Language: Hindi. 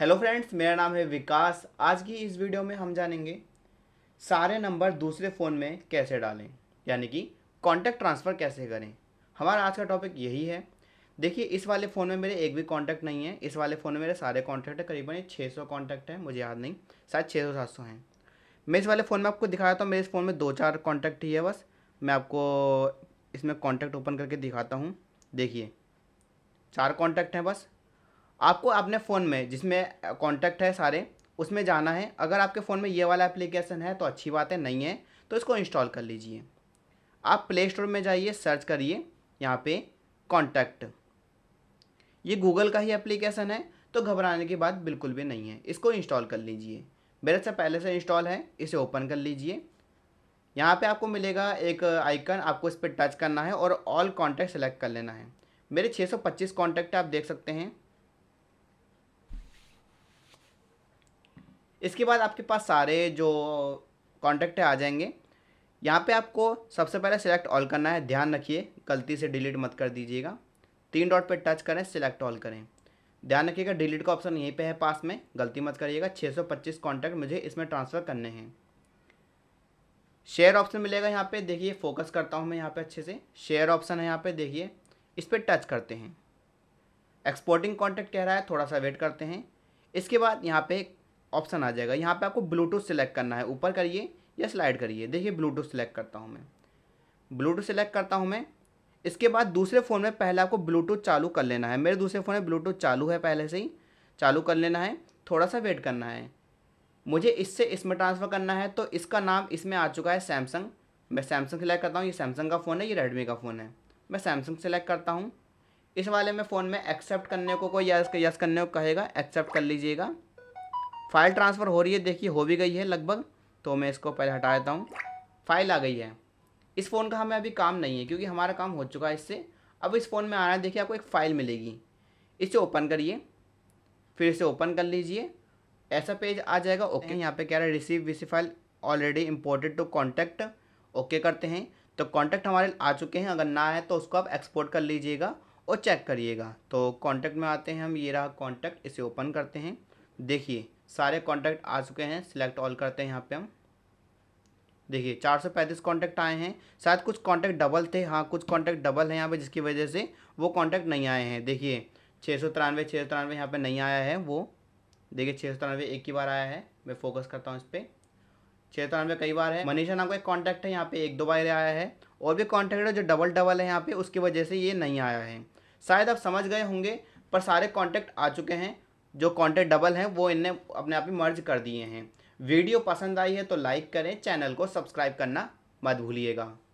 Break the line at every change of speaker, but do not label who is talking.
हेलो फ्रेंड्स मेरा नाम है विकास आज की इस वीडियो में हम जानेंगे सारे नंबर दूसरे फ़ोन में कैसे डालें यानी कि कॉन्टैक्ट ट्रांसफ़र कैसे करें हमारा आज का टॉपिक यही है देखिए इस वाले फ़ोन में मेरे एक भी कॉन्टैक्ट नहीं है इस वाले फ़ोन में मेरे सारे कॉन्टैक्ट है करीबन छः सौ कॉन्टैक्ट हैं मुझे याद नहीं शायद छः सौ सात सौ हैं मैं इस वाले फ़ोन में आपको दिखाया हूँ मेरे इस फ़ोन में दो चार कॉन्टैक्ट ही है बस मैं आपको इसमें कॉन्टैक्ट ओपन करके दिखाता हूँ देखिए चार कॉन्टैक्ट हैं बस आपको अपने फ़ोन में जिसमें कॉन्टैक्ट है सारे उसमें जाना है अगर आपके फ़ोन में ये वाला एप्लीकेशन है तो अच्छी बात है नहीं है तो इसको इंस्टॉल कर लीजिए आप प्ले स्टोर में जाइए सर्च करिए यहाँ पे कॉन्टैक्ट ये गूगल का ही एप्लीकेशन है तो घबराने की बात बिल्कुल भी नहीं है इसको इंस्टॉल कर लीजिए मेरे से पहले से इंस्टॉल है इसे ओपन कर लीजिए यहाँ पे आपको मिलेगा एक आइकन आपको इस पर टच करना है और ऑल कॉन्टैक्ट सेलेक्ट कर लेना है मेरे 625 कॉन्टैक्ट आप देख सकते हैं इसके बाद आपके पास सारे जो कॉन्टैक्ट है आ जाएंगे यहाँ पे आपको सबसे पहले सिलेक्ट ऑल करना है ध्यान रखिए गलती से डिलीट मत कर दीजिएगा तीन डॉट पे टच करें सिलेक्ट ऑल करें ध्यान रखिएगा डिलीट का ऑप्शन यहीं पे है पास में गलती मत करिएगा 625 कांटेक्ट मुझे इसमें ट्रांसफ़र करने हैं शेयर ऑप्शन मिलेगा यहाँ पे देखिए फोकस करता हूँ मैं यहाँ पे अच्छे से शेयर ऑप्शन है यहाँ पे देखिए इस पर टच करते हैं एक्सपोर्टिंग कॉन्टैक्ट कह रहा है थोड़ा सा वेट करते हैं इसके बाद यहाँ पे ऑप्शन आ जाएगा यहाँ पे आपको ब्लूटूथ सेलेक्ट करना है ऊपर करिए या स्लाइड करिए देखिए ब्लूटूथ सेलेक्ट करता हूँ मैं ब्लूटूथ सेलेक्ट करता हूँ मैं इसके बाद दूसरे फ़ोन में पहले आपको ब्लूटूथ चालू कर लेना है मेरे दूसरे फ़ोन में ब्लूटूथ चालू है पहले से ही चालू कर लेना है थोड़ा सा वेट करना है मुझे इससे इसमें ट्रांसफ़र करना है तो इसका नाम इसमें आ चुका है सैमसंग मैं सैमसंग सेलेक्ट करता हूँ ये सैमसंग का फ़ोन है ये रेडमी का फ़ोन है मैं सैमसंग सेलेक्ट करता हूँ इस वाले में फ़ोन में एक्सेप्ट करने को कोई यस यस करने को कहेगा एक्सेप्ट कर लीजिएगा फाइल ट्रांसफ़र हो रही है देखिए हो भी गई है लगभग तो मैं इसको पहले हटा देता हूँ फाइल आ गई है इस फ़ोन का हमें अभी काम नहीं है क्योंकि हमारा काम हो चुका है इससे अब इस फ़ोन में आना है देखिए आपको एक फ़ाइल मिलेगी इसे ओपन करिए फिर इसे ओपन कर लीजिए ऐसा पेज आ जाएगा ओके यहाँ पे कह रहा है receive VC file already imported to contact okay करते हैं तो कॉन्टैक्ट हमारे आ चुके हैं अगर ना है तो उसको आप एक्सपोर्ट कर लीजिएगा और चेक करिएगा तो कॉन्टैक्ट में आते हैं हम ये रहा कॉन्टैक्ट इसे ओपन करते हैं देखिए सारे कॉन्टैक्ट आ चुके हैं सिलेक्ट ऑल करते हैं यहाँ पे हम देखिए चार सौ पैंतीस कॉन्टैक्ट आए हैं शायद कुछ कॉन्टैक्ट डबल थे हाँ कुछ कॉन्टैक्ट डबल हैं यहाँ पे जिसकी वजह से वो कॉन्टैक्ट नहीं आए हैं देखिए छः सौ तिरानवे छः सौ तिरानवे यहाँ पर नहीं आया है वो देखिए छः सौ तिरानवे एक ही बार आया है मैं फोकस करता हूँ इस पर छः सौ तिरानवे कई बार है मनीषा नाम का एक कॉन्टैक्ट है यहाँ पर एक दो बार आया है और भी कॉन्टैक्ट है जो डबल डबल है यहाँ पर उसकी वजह से ये नहीं आया है शायद आप समझ गए होंगे पर सारे कॉन्टैक्ट आ चुके हैं जो कॉन्टेंट डबल हैं वो इनने अपने आप ही मर्ज कर दिए हैं वीडियो पसंद आई है तो लाइक करें चैनल को सब्सक्राइब करना मत भूलिएगा